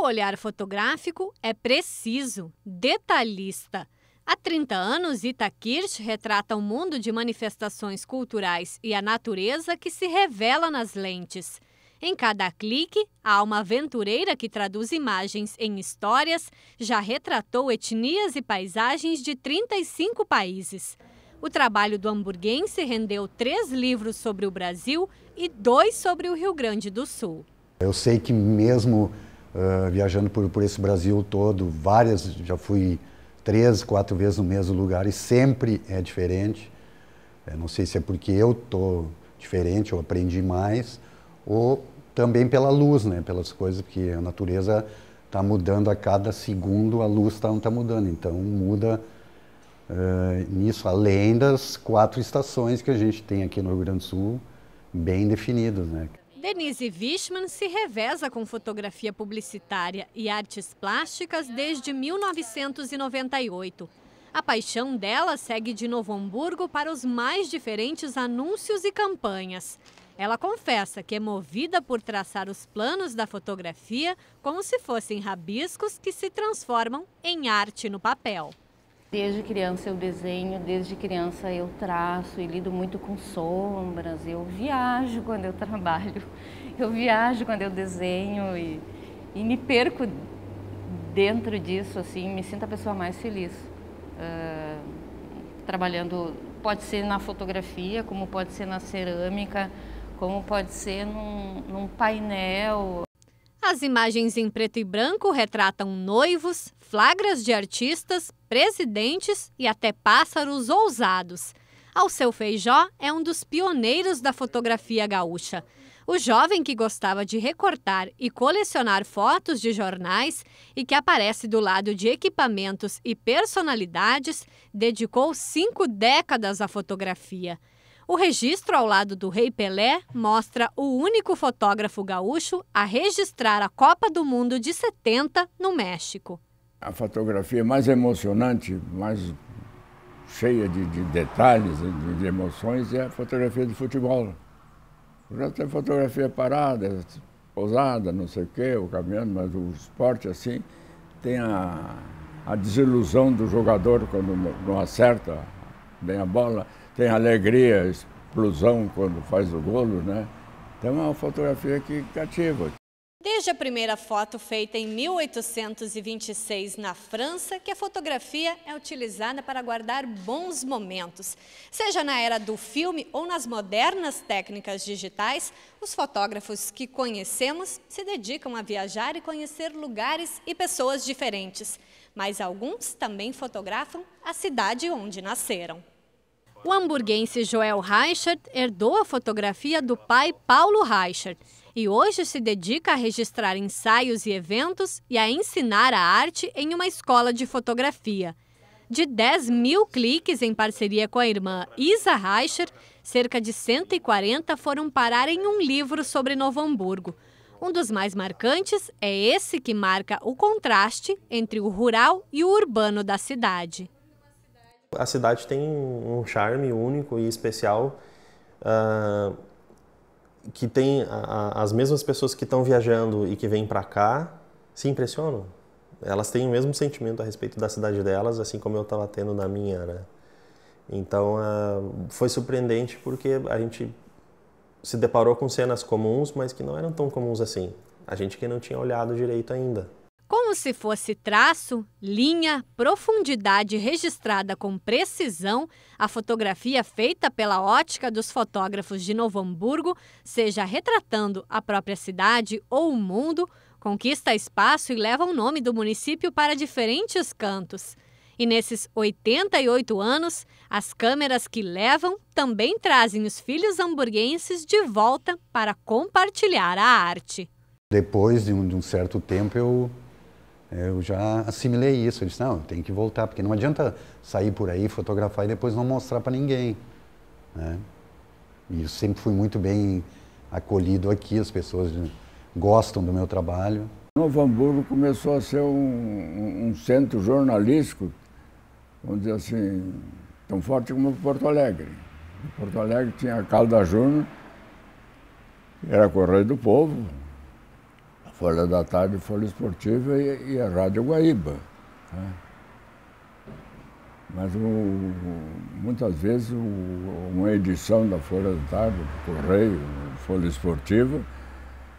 O olhar fotográfico é preciso, detalhista. Há 30 anos, Ita Kirsch retrata um mundo de manifestações culturais e a natureza que se revela nas lentes. Em cada clique, há uma aventureira que traduz imagens em histórias, já retratou etnias e paisagens de 35 países. O trabalho do hamburguense rendeu três livros sobre o Brasil e dois sobre o Rio Grande do Sul. Eu sei que mesmo uh, viajando por, por esse Brasil todo, várias, já fui três, quatro vezes no mesmo lugar e sempre é diferente. Eu é, não sei se é porque eu tô diferente, eu aprendi mais, ou também pela luz, né? Pelas coisas, porque a natureza está mudando a cada segundo, a luz está tá mudando. Então muda uh, nisso, além das quatro estações que a gente tem aqui no Rio Grande do Sul, bem definidas, né? Denise Wichmann se reveza com fotografia publicitária e artes plásticas desde 1998. A paixão dela segue de Novo Hamburgo para os mais diferentes anúncios e campanhas. Ela confessa que é movida por traçar os planos da fotografia como se fossem rabiscos que se transformam em arte no papel. Desde criança eu desenho, desde criança eu traço e lido muito com sombras. Eu viajo quando eu trabalho, eu viajo quando eu desenho e, e me perco dentro disso, assim, me sinto a pessoa mais feliz. Uh, trabalhando, pode ser na fotografia, como pode ser na cerâmica, como pode ser num, num painel. As imagens em preto e branco retratam noivos, flagras de artistas, presidentes e até pássaros ousados. Alceu Feijó é um dos pioneiros da fotografia gaúcha. O jovem que gostava de recortar e colecionar fotos de jornais e que aparece do lado de equipamentos e personalidades, dedicou cinco décadas à fotografia. O registro ao lado do Rei Pelé mostra o único fotógrafo gaúcho a registrar a Copa do Mundo de 70 no México. A fotografia mais emocionante, mais cheia de, de detalhes, de, de, emoções, é a fotografia do futebol. Já tem fotografia parada, pousada, não sei o quê, o caminhando, mas o esporte assim tem a, a desilusão do jogador quando não acerta bem a bola, tem alegria, explosão quando faz o golo, né? Então é uma fotografia que cativa. Desde a primeira foto feita em 1826 na França, que a fotografia é utilizada para guardar bons momentos. Seja na era do filme ou nas modernas técnicas digitais, os fotógrafos que conhecemos se dedicam a viajar e conhecer lugares e pessoas diferentes. Mas alguns também fotografam a cidade onde nasceram. O hamburguense Joel Reichert herdou a fotografia do pai Paulo Reichert e hoje se dedica a registrar ensaios e eventos e a ensinar a arte em uma escola de fotografia. De 10 mil cliques em parceria com a irmã Isa Reichert, cerca de 140 foram parar em um livro sobre Novo Hamburgo. Um dos mais marcantes é esse que marca o contraste entre o rural e o urbano da cidade. A cidade tem um charme único e especial uh, que tem a, a, as mesmas pessoas que estão viajando e que vêm para cá se impressionam. Elas têm o mesmo sentimento a respeito da cidade delas, assim como eu estava tendo na minha. Né? Então uh, foi surpreendente porque a gente se deparou com cenas comuns, mas que não eram tão comuns assim. A gente que não tinha olhado direito ainda. Como se fosse traço, linha, profundidade registrada com precisão, a fotografia feita pela ótica dos fotógrafos de Novo Hamburgo, seja retratando a própria cidade ou o mundo, conquista espaço e leva o nome do município para diferentes cantos. E nesses 88 anos, as câmeras que levam também trazem os filhos hamburguenses de volta para compartilhar a arte. Depois de um, de um certo tempo, eu eu já assimilei isso. Eu disse, não, tem que voltar, porque não adianta sair por aí, fotografar e depois não mostrar para ninguém. Né? E sempre fui muito bem acolhido aqui, as pessoas gostam do meu trabalho. Novo Hamburgo começou a ser um, um centro jornalístico, vamos dizer assim, tão forte como Porto Alegre. Porto Alegre tinha a Calda Júnior, era a Correio do Povo, Folha da Tarde, Folha Esportiva e, e a Rádio Guaíba. Né? Mas o, muitas vezes o, uma edição da Folha da Tarde, Correio, Folha Esportiva,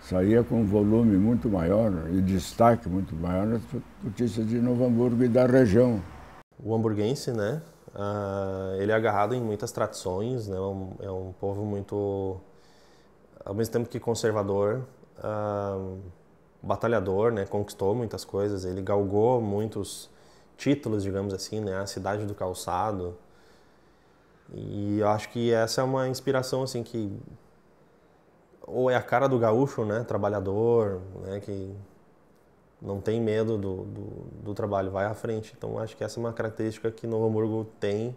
saía com um volume muito maior e destaque muito maior nas notícias de Novo Hamburgo e da região. O hamburguense, né? Uh, ele é agarrado em muitas tradições, né? É um, é um povo muito, ao mesmo tempo que conservador. Uh, batalhador, né? Conquistou muitas coisas, ele galgou muitos títulos, digamos assim, né? A cidade do calçado. E eu acho que essa é uma inspiração assim que ou é a cara do gaúcho, né? Trabalhador, né? Que não tem medo do, do, do trabalho, vai à frente. Então acho que essa é uma característica que Novo Hamburgo tem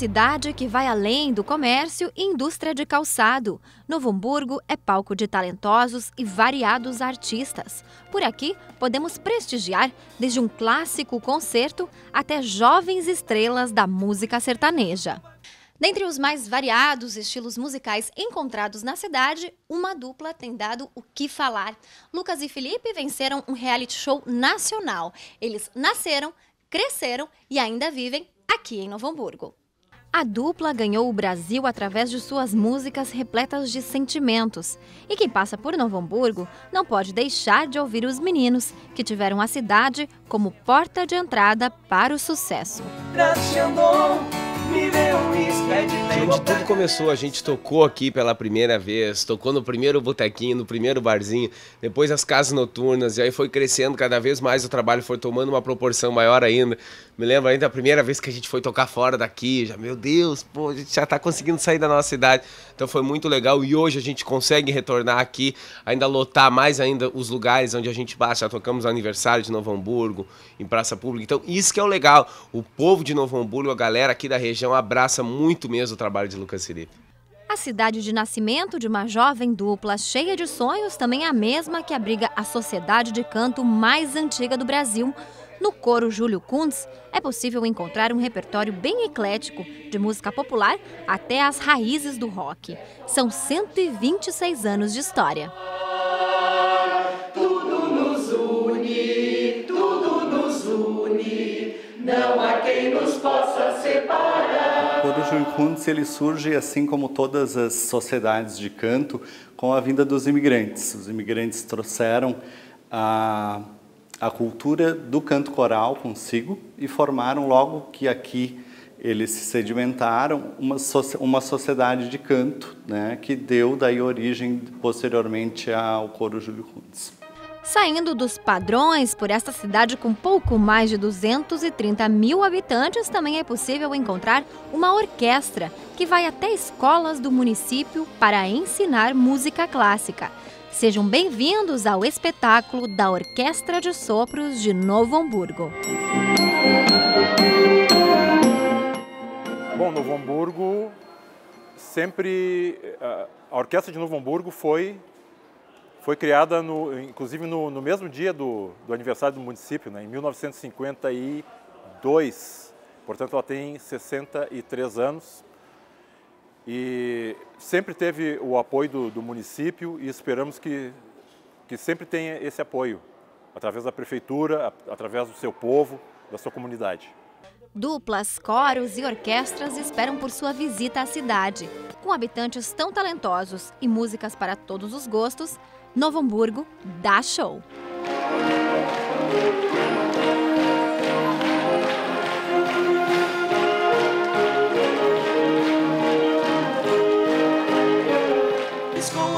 cidade que vai além do comércio e indústria de calçado. Novo Hamburgo é palco de talentosos e variados artistas. Por aqui, podemos prestigiar desde um clássico concerto até jovens estrelas da música sertaneja. Dentre os mais variados estilos musicais encontrados na cidade, uma dupla tem dado o que falar. Lucas e Felipe venceram um reality show nacional. Eles nasceram, cresceram e ainda vivem aqui em Novo Hamburgo. A dupla ganhou o Brasil através de suas músicas repletas de sentimentos. E quem passa por Novo Hamburgo não pode deixar de ouvir os meninos, que tiveram a cidade como porta de entrada para o sucesso. me deu Gente, tudo começou, a gente tocou aqui pela primeira vez, tocou no primeiro botequinho, no primeiro barzinho, depois as casas noturnas, e aí foi crescendo cada vez mais o trabalho, foi tomando uma proporção maior ainda. Me lembro ainda a primeira vez que a gente foi tocar fora daqui, já, meu Deus, pô, a gente já tá conseguindo sair da nossa cidade. Então foi muito legal e hoje a gente consegue retornar aqui, ainda lotar mais ainda os lugares onde a gente bate, já tocamos no aniversário de Novo Hamburgo, em praça pública. Então isso que é o legal, o povo de Novo Hamburgo, a galera aqui da região abraça muito muito mesmo o trabalho de Lucas Felipe. A cidade de nascimento de uma jovem dupla cheia de sonhos também é a mesma que abriga a sociedade de canto mais antiga do Brasil. No coro Júlio Kuntz, é possível encontrar um repertório bem eclético, de música popular até as raízes do rock. São 126 anos de história. Tudo nos une, tudo nos une, não há quem nos possa separar. Corujo Inkunz ele surge assim como todas as sociedades de canto com a vinda dos imigrantes. Os imigrantes trouxeram a, a cultura do canto coral consigo e formaram logo que aqui eles se sedimentaram uma, uma sociedade de canto, né, que deu daí origem posteriormente ao coro Júlio Saindo dos padrões, por esta cidade com pouco mais de 230 mil habitantes, também é possível encontrar uma orquestra que vai até escolas do município para ensinar música clássica. Sejam bem-vindos ao espetáculo da Orquestra de Sopros de Novo Hamburgo. Bom, Novo Hamburgo sempre. Eh, a Orquestra de Novo Hamburgo foi foi criada, no, inclusive, no, no mesmo dia do, do, aniversário do município, né, em 1952. Portanto, ela tem 63 anos. E sempre teve o apoio do, do município e esperamos que, que sempre tenha esse apoio, através da prefeitura, através do seu povo, da sua comunidade. Duplas, coros e orquestras esperam por sua visita à cidade. Com habitantes tão talentosos e músicas para todos os gostos, Novo Hamburgo dá show.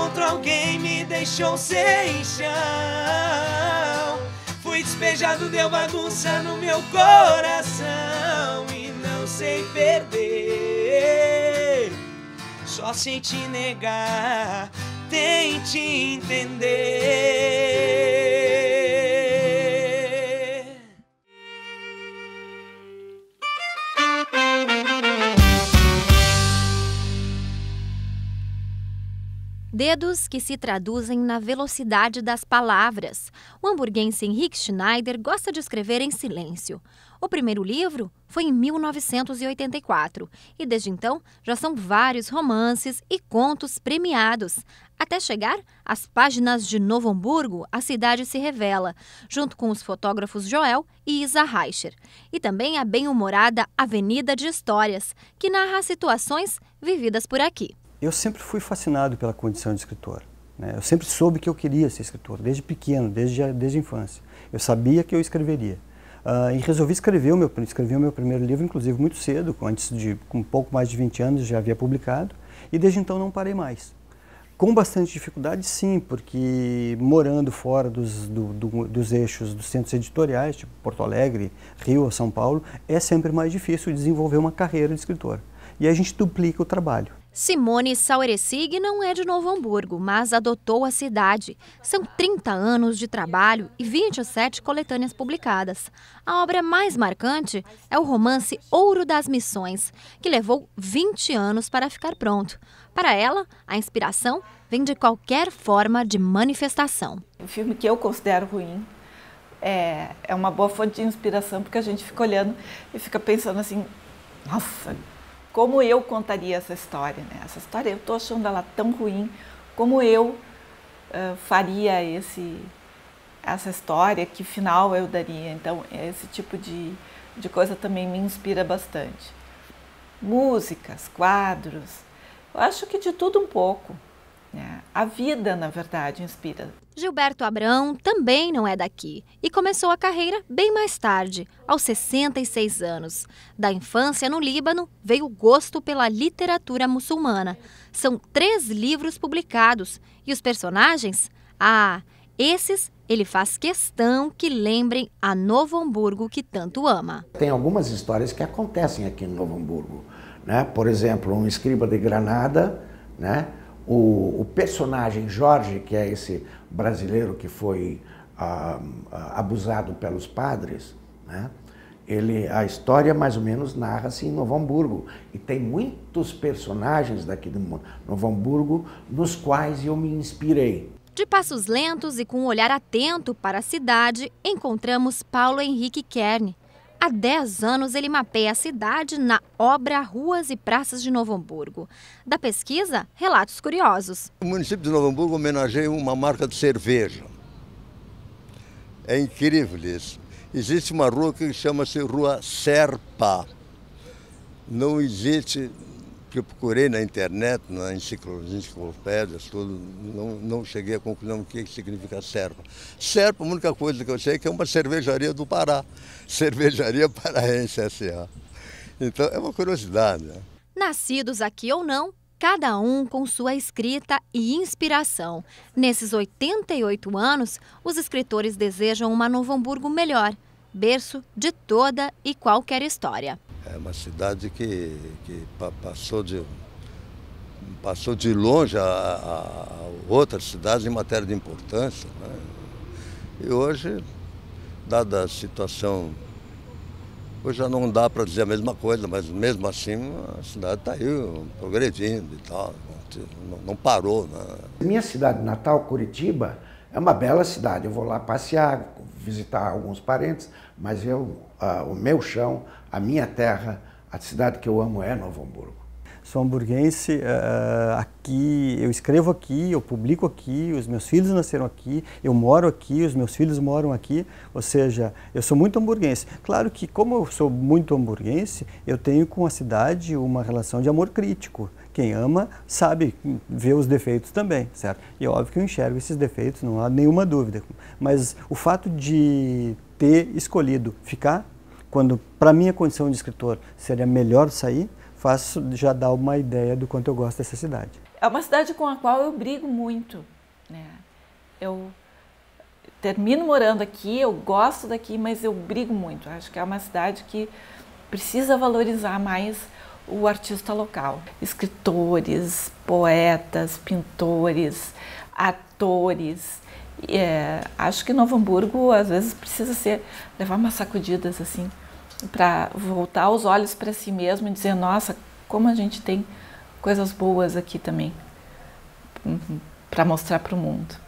outro alguém me deixou sem chão. Fui despejado, deu bagunça no meu coração e não sei perder. Só senti negar tente entender. Dedos que se traduzem na velocidade das palavras. O hamburguense Henrique Schneider gosta de escrever em silêncio. O primeiro livro foi em 1984 e desde então já são vários romances e contos premiados. Até chegar às páginas de Novo Hamburgo, a cidade se revela, junto com os fotógrafos Joel e Isa Reicher. E também a bem-humorada Avenida de Histórias, que narra situações vividas por aqui. Eu sempre fui fascinado pela condição de escritor. Né? Eu sempre soube que eu queria ser escritor, desde pequeno, desde desde a infância. Eu sabia que eu escreveria. Uh, e resolvi escrever o meu, escrevi o meu primeiro livro, inclusive muito cedo, antes de com pouco mais de 20 anos já havia publicado, e desde então não parei mais. Com bastante dificuldade, sim, porque morando fora dos, do, do, dos eixos dos centros editoriais, tipo Porto Alegre, Rio São Paulo, é sempre mais difícil desenvolver uma carreira de escritor. E a gente duplica o trabalho. Simone Sauerecig não é de Novo Hamburgo, mas adotou a cidade. São 30 anos de trabalho e 27 coletâneas publicadas. A obra mais marcante é o romance Ouro das Missões, que levou 20 anos para ficar pronto. Para ela, a inspiração vem de qualquer forma de manifestação. O filme que eu considero ruim é, é uma boa fonte de inspiração, porque a gente fica olhando e fica pensando assim: nossa, como eu contaria essa história? Né? Essa história eu estou achando ela tão ruim, como eu uh, faria esse, essa história, que final eu daria? Então, esse tipo de, de coisa também me inspira bastante. Músicas, quadros, eu acho que de tudo um pouco. É, a vida, na verdade, inspira. Gilberto Abrão também não é daqui e começou a carreira bem mais tarde, aos 66 anos. Da infância no Líbano veio o gosto pela literatura muçulmana. São três livros publicados e os personagens? Ah, esses ele faz questão que lembrem a Novo Hamburgo que tanto ama. Tem algumas histórias que acontecem aqui em Novo Hamburgo. Né? Por exemplo, um escriba de Granada, né? o, o personagem Jorge, que é esse brasileiro que foi ah, ah, abusado pelos padres, né? ele, a história mais ou menos narra-se em Novo Hamburgo. E tem muitos personagens daqui de Novo Hamburgo nos quais eu me inspirei. De passos lentos e com um olhar atento para a cidade, encontramos Paulo Henrique Kern, Há 10 anos ele mapeia a cidade na obra Ruas e Praças de Novo Hamburgo. Da pesquisa, relatos curiosos. O município de Novo Hamburgo homenageia uma marca de cerveja. É incrível isso. Existe uma rua que chama-se Rua Serpa. Não existe que eu procurei na internet, nas enciclopédias, tudo, não, não cheguei à conclusão do que significa serpa. Serpa, a única coisa que eu sei é que é uma cervejaria do Pará, Cervejaria Paraense S.A. Então é uma curiosidade. Né? Nascidos aqui ou não, cada um com sua escrita e inspiração. Nesses 88 anos, os escritores desejam uma Novo Hamburgo melhor, berço de toda e qualquer história. É uma cidade que, que passou, de, passou de longe a, a outras cidades em matéria de importância. Né? E hoje, dada a situação, hoje já não dá para dizer a mesma coisa, mas mesmo assim a cidade está aí progredindo e tal, não, não parou. Né? Minha cidade natal, Curitiba, é uma bela cidade. Eu vou lá passear, visitar alguns parentes, mas eu o meu chão, a minha terra, a cidade que eu amo é Novo Hamburgo. Sou hamburguense, uh, aqui, eu escrevo aqui, eu publico aqui, os meus filhos nasceram aqui, eu moro aqui, os meus filhos moram aqui, ou seja, eu sou muito hamburguense. Claro que, como eu sou muito hamburguense, eu tenho com a cidade uma relação de amor crítico quem ama sabe ver os defeitos também, certo? E é óbvio que eu enxergo esses defeitos, não há nenhuma dúvida. Mas o fato de ter escolhido ficar quando para minha condição de escritor seria melhor sair, faço já dar uma ideia do quanto eu gosto dessa cidade. É uma cidade com a qual eu brigo muito. Né? Eu termino morando aqui, eu gosto daqui, mas eu brigo muito. Acho que é uma cidade que precisa valorizar mais o artista local. Escritores, poetas, pintores, atores, é, acho que Novo Hamburgo às vezes precisa ser levar umas sacudidas assim para voltar os olhos para si mesmo e dizer nossa como a gente tem coisas boas aqui também hum, hum, para mostrar para o mundo.